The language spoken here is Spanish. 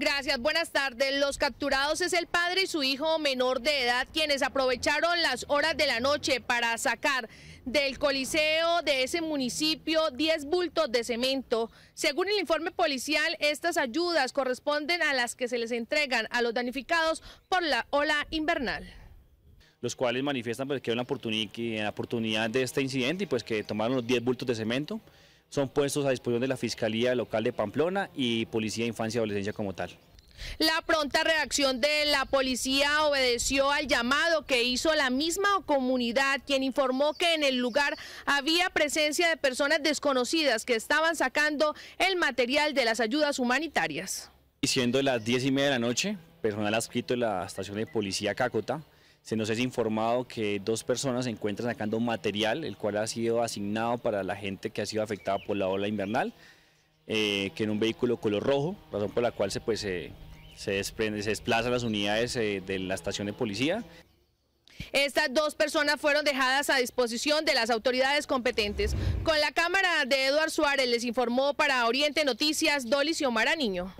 Gracias, buenas tardes. Los capturados es el padre y su hijo menor de edad quienes aprovecharon las horas de la noche para sacar del coliseo de ese municipio 10 bultos de cemento. Según el informe policial, estas ayudas corresponden a las que se les entregan a los danificados por la ola invernal los cuales manifiestan pues, que hay una oportunidad, de este incidente y pues que tomaron los 10 bultos de cemento son puestos a disposición de la Fiscalía Local de Pamplona y Policía de Infancia y Adolescencia como tal. La pronta reacción de la policía obedeció al llamado que hizo la misma comunidad, quien informó que en el lugar había presencia de personas desconocidas que estaban sacando el material de las ayudas humanitarias. Y siendo las diez y media de la noche, personal adscrito de la estación de policía Cácota, se nos es informado que dos personas se encuentran sacando material, el cual ha sido asignado para la gente que ha sido afectada por la ola invernal, eh, que en un vehículo color rojo, razón por la cual se, pues, se, desprende, desplazan las unidades eh, de la estación de policía. Estas dos personas fueron dejadas a disposición de las autoridades competentes. Con la cámara de Eduard Suárez les informó para Oriente Noticias Dolly y Niño.